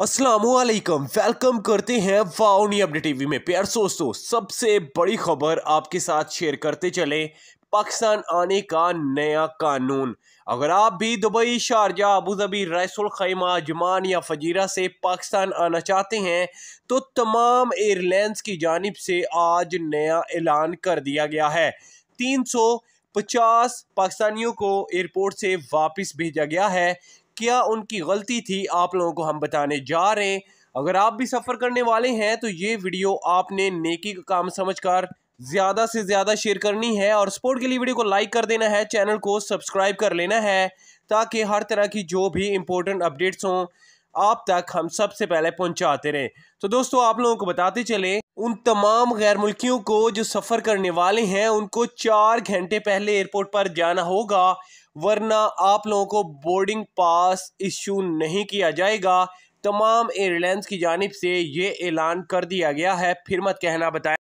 असलकम वेलकम करते हैं वाउनी अपडेट टीवी में प्यार दोस्तों सबसे बड़ी खबर आपके साथ शेयर करते चले पाकिस्तान आने का नया कानून अगर आप भी Dubai Sharjah Abu Dhabi Ras al Khaimah Ajman या फजीरा से पाकिस्तान आना चाहते हैं तो तमाम एयरलाइंस की जानब से आज नया ऐलान कर दिया गया है तीन सौ पचास पाकिस्तानियों को एयरपोर्ट से वापस भेजा गया है क्या उनकी गलती थी आप लोगों को हम बताने जा रहे हैं अगर आप भी सफ़र करने वाले हैं तो ये वीडियो आपने नेकी का काम समझकर ज़्यादा से ज़्यादा शेयर करनी है और सपोर्ट के लिए वीडियो को लाइक कर देना है चैनल को सब्सक्राइब कर लेना है ताकि हर तरह की जो भी इम्पोर्टेंट अपडेट्स हों आप तक हम सबसे पहले पहुंचाते रहे तो दोस्तों आप लोगों को बताते चले उन तमाम गैर मुल्कियों को जो सफ़र करने वाले हैं उनको चार घंटे पहले एयरपोर्ट पर जाना होगा वरना आप लोगों को बोर्डिंग पास इशू नहीं किया जाएगा तमाम एयरलाइंस की जानब से ये ऐलान कर दिया गया है फिर मत कहना बताया